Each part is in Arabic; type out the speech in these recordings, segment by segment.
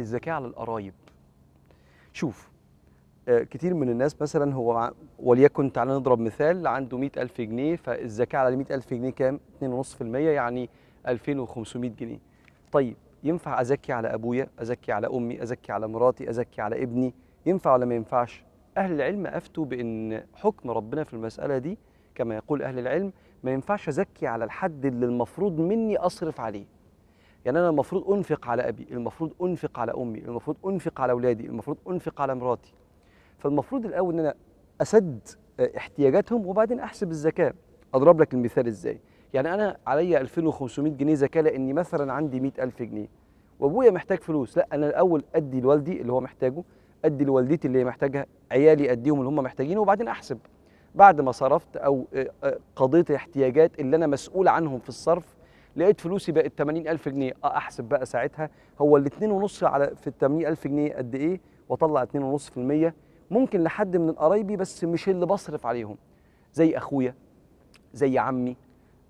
الذكاء على القرايب شوف آه، كتير من الناس مثلا هو وليكن تعالى نضرب مثال عنده 100000 جنيه فالزكاة على 100000 جنيه كام 2.5% يعني 2500 جنيه طيب ينفع أزكي على أبويا أزكي على أمي أزكي على مراتي أزكي على ابني ينفع ولا ما ينفعش أهل العلم أفتوا بأن حكم ربنا في المسألة دي كما يقول أهل العلم ما ينفعش أزكي على الحد اللي المفروض مني أصرف عليه يعني انا المفروض انفق على ابي المفروض انفق على امي المفروض انفق على اولادي المفروض انفق على مراتي فالمفروض الاول ان انا اسد آه، احتياجاتهم وبعدين احسب الزكاه اضرب لك المثال ازاي يعني انا عليا 2500 جنيه زكاه لاني مثلا عندي 100000 جنيه وابويا محتاج فلوس لا انا الاول ادي لوالدي اللي هو محتاجه ادي لوالدتي اللي هي محتاجها عيالي اديهم اللي هم محتاجينه وبعدين احسب بعد ما صرفت او آه، آه، قضيت الاحتياجات اللي انا مسؤول عنهم في الصرف لقيت فلوسي بقت 80000 جنيه اه احسب بقى ساعتها هو ال 2.5 على في ال 80000 جنيه قد ايه واطلع 2.5% ممكن لحد من قرايبي بس مش اللي بصرف عليهم زي اخويا زي عمي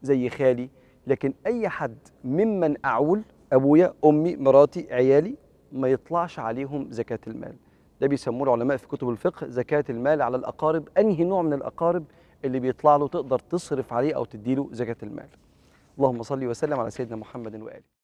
زي خالي لكن اي حد ممن اعول ابويا امي مراتي عيالي ما يطلعش عليهم زكاه المال ده بيسموه العلماء في كتب الفقه زكاه المال على الاقارب انهي نوع من الاقارب اللي بيطلع له تقدر تصرف عليه او تديله زكاه المال اللهم صل وسلم على سيدنا محمد وآله